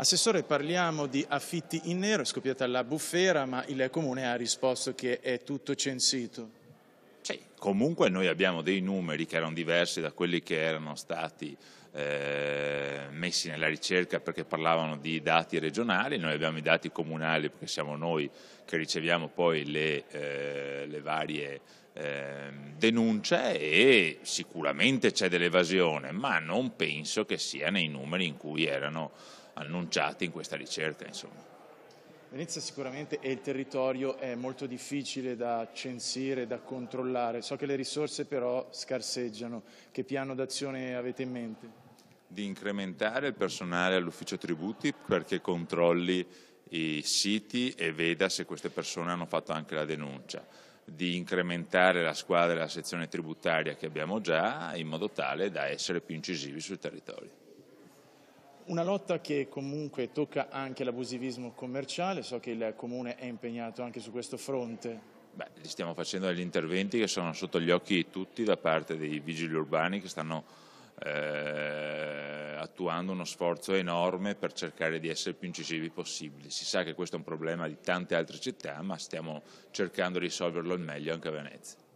Assessore, parliamo di affitti in nero, è scoppiata la bufera, ma il Comune ha risposto che è tutto censito. Sì, comunque noi abbiamo dei numeri che erano diversi da quelli che erano stati eh, messi nella ricerca perché parlavano di dati regionali, noi abbiamo i dati comunali perché siamo noi che riceviamo poi le, eh, le varie eh, denunce e sicuramente c'è dell'evasione, ma non penso che sia nei numeri in cui erano annunciati in questa ricerca. Insomma. Venezia sicuramente e il territorio è molto difficile da censire, da controllare. So che le risorse però scarseggiano. Che piano d'azione avete in mente? di incrementare il personale all'ufficio tributi perché controlli i siti e veda se queste persone hanno fatto anche la denuncia, di incrementare la squadra e la sezione tributaria che abbiamo già in modo tale da essere più incisivi sul territorio. Una lotta che comunque tocca anche l'abusivismo commerciale, so che il Comune è impegnato anche su questo fronte. Beh, stiamo facendo degli interventi che sono sotto gli occhi di tutti da parte dei vigili urbani che stanno eh, attuando uno sforzo enorme per cercare di essere più incisivi possibili. Si sa che questo è un problema di tante altre città, ma stiamo cercando di risolverlo al meglio anche a Venezia.